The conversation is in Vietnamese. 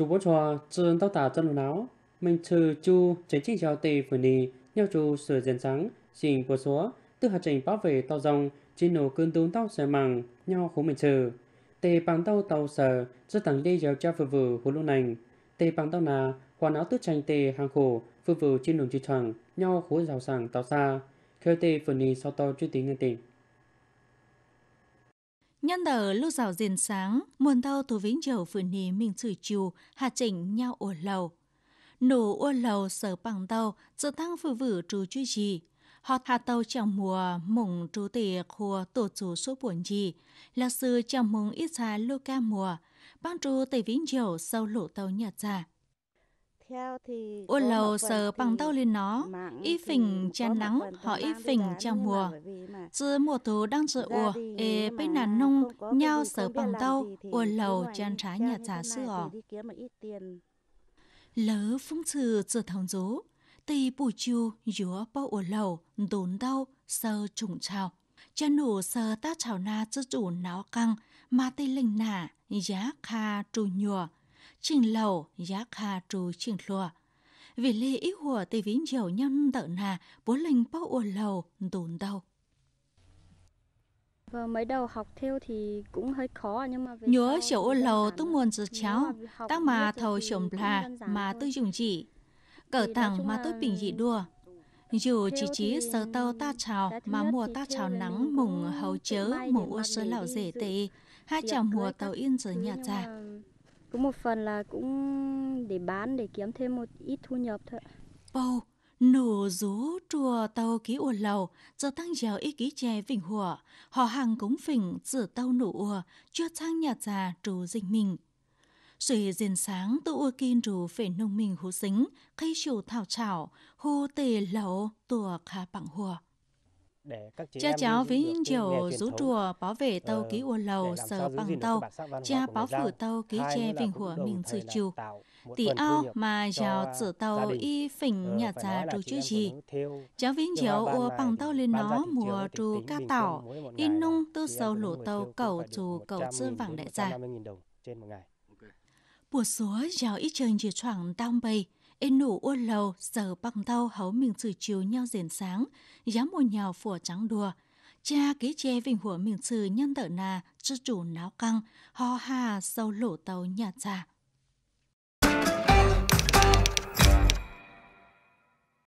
chú bố cho chân tóc tả chân áo mình trừ chu chính trị giao tì vừa nì nhau chu sửa diện trắng xin bố số tư hạt trình bảo vệ tàu dòng trên nổ cơn tốn tóc sợi màng nhau khổ mình trừ tê bằng tàu tàu sở cho thẳng đi giao cho vừa vừa hồ lô nành tê bằng tàu là quả áo tước tranh tê hàng khổ vừa vừa trên đường chi thẳng nhau khổ giàu sàng tàu xa khơi tê vừa nì sau tàu truy tính ngân tình Nhân tờ lúc rào diền sáng, muôn tàu tù vĩnh chầu phụ ní mình chửi chù, hạ chỉnh nhau ổ lầu. nổ ổ lầu sở bằng tàu, dự tăng phụ vử trù chui trì. Họ hạ tàu chẳng mùa mùng trù tỉ khua tổ chú số buồn gì, là sư chẳng mùng ít xa lô ca mùa, băng trù tây vĩnh chầu sâu lộ tàu nhật ra ô lầu sờ bằng tao lên nó, y phình chăn nắng, họ y phình trong mùa. Dư mùa thú đang dự ùa, ê bây nà nông, nhau sờ bằng tao, ô lầu chăn trái nhà trả sữa. Lỡ phung trừ dự thông dố, tì bù chu dúa bao ô lầu, đốn tao sờ trùng trào. Chăn nổ sờ ta trào na chứ chủ náo căng, mà tì linh nả, giá kha trù nhùa, chỉnh lầu giác hà trù chỉnh lùa. Vì lê ý hùa tì vĩnh dầu nhân tợ nà, bố linh bao ua lầu, đùn đâu. Và vâng, mới đầu học theo thì cũng hơi khó nhưng mà nhớ chỗ lầu tôi muốn cho cháu, tăng mà thầu chồng là mà tôi dùng gì, cỡ thẳng mà tôi bình dị đua. Dù chỉ chí sờ tàu ta chào mà mùa ta chào nắng mùng hầu chớ mùa ô sớ lão rể tệ, hai chào mùa tàu yên giờ nhạt già cũng một phần là cũng để bán để kiếm thêm một ít thu nhập thôi. Bầu, nổ rú chùa tàu ký ua lầu, giờ tăng dẻo ý ký chè vĩnh hùa, họ hàng cúng phỉnh giữa tàu nụ ua, chưa sang nhà già trù dịch mình. Suy diện sáng tự ua kinh rù phải nông mình hú xính, cây chủ thảo chảo hô tề lầu tùa khá bằng hùa. Cha ờ, ờ, cháu với những chiều rú trùa bó về tàu ký uôn lầu sờ bằng tàu, cha bó phủ tàu ký che vinh hủa mình sự chiều Tỷ ao mà giàu tử tàu y phỉnh nhà già trù chưa gì. Cháu với những chiều ua bằng tàu lên nó mùa trù ca tảo, y nung tư sâu lũ tàu cầu trù cầu sư vàng đại già. Bùa số giàu ít trời chỉ khoảng tam bầy, ên nụ ua lầu sờ băng tàu hấu mình sử chiếu nhau diện sáng, dám mùa nhào phủa trắng đùa. Cha kế chê vinh hủa mình sử nhân tợ nà, cho chủ náo căng, ho hà sâu lỗ tàu nhà trà.